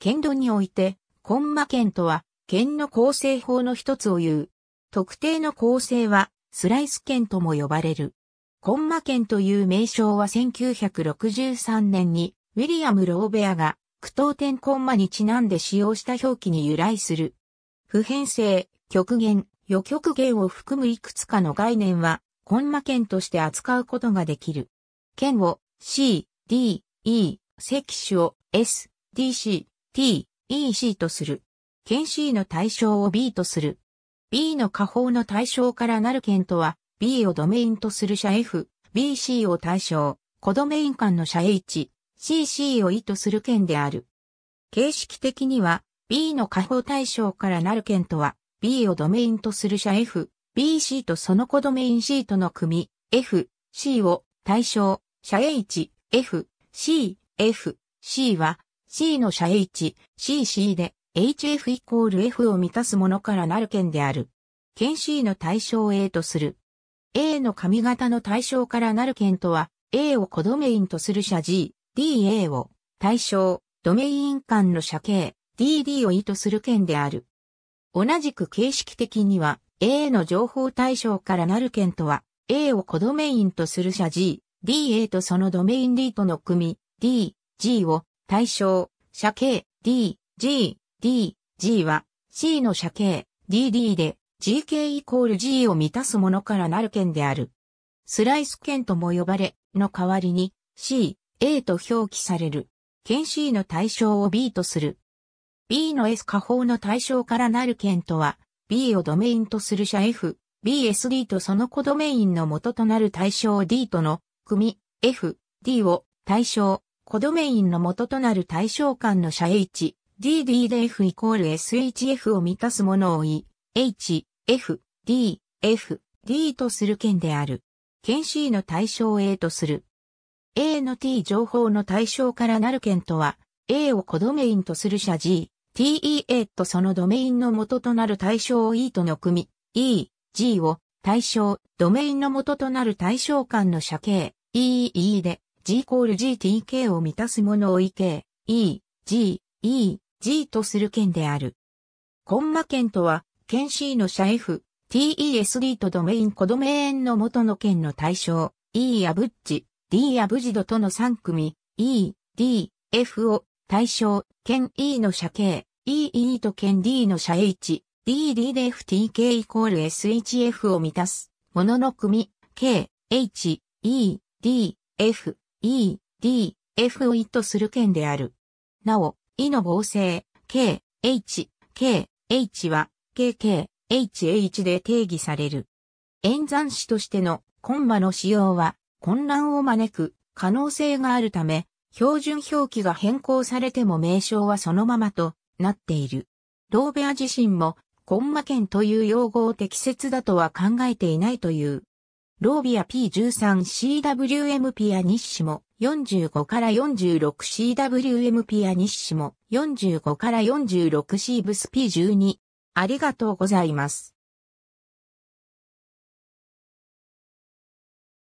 剣道において、コンマ剣とは、剣の構成法の一つを言う。特定の構成は、スライス剣とも呼ばれる。コンマ剣という名称は1963年に、ウィリアム・ローベアが、苦闘点コンマにちなんで使用した表記に由来する。普遍性、極限、余極限を含むいくつかの概念は、コンマ剣として扱うことができる。剣を C、D、E、石種を S、DC、t, e, c とする。県 C の対象を B とする。B の下方の対象からなる県とは、B をドメインとする社 F、BC を対象、コドメイン間の社 H、CC を意図する県である。形式的には、B の下方対象からなる県とは、B をドメインとする社 F、BC とそのコドメイン C との組、F、C を対象、社 H、F、C、F、C は、C の社 H、CC で HF イコール F を満たすものからなる件である。件 C の対象 A とする。A の髪型の対象からなる件とは、A をコドメインとする社 G、DA を対象、ドメイン間の社形、DD を意図する件である。同じく形式的には、A の情報対象からなる件とは、A をコドメインとする社 G、DA とそのドメイン D との組、D、G を対象、射形、D、G、D、G は C の射形、DD で GK イコール G を満たすものからなる剣である。スライス剣とも呼ばれ、の代わりに C、A と表記される。剣 C の対象を B とする。B の S 下方の対象からなる剣とは、B をドメインとする射 F、BSD とその子ドメインの元となる対象 D との組 F、D を対象コドメインの元となる対象間の斜 H、DD で F イコール SHF を満たすものを E、H、F、D、F、D とする件である。件 C の対象 A とする。A の T 情報の対象からなる件とは、A をコドメインとする社 G、TEA とそのドメインの元となる対象を E との組、E、G を対象、ドメインの元となる対象間の社 K、EE で、G コール GTK を満たすものを EK、E、G、E、G とする県である。コンマ県とは、県 C の社 F、TESD とドメインコドメインの元の県の対象、E やブッチ、D やブジドとの3組、E、D、F を対象、県 E の社 K、E、E と県 D の社 H、D、D で FTK イコール SHF を満たす、ものの組、K、H、E、D、F、E、D、F を意図する県である。なお、E の合成、K、H、K、H は、KK、HH で定義される。演算子としてのコンマの使用は混乱を招く可能性があるため、標準表記が変更されても名称はそのままとなっている。ローベア自身もコンマ圏という用語を適切だとは考えていないという。ロービア P13CWMP や日誌も45から 46CWMP や日誌も45から 46C ブス P12。ありがとうございます。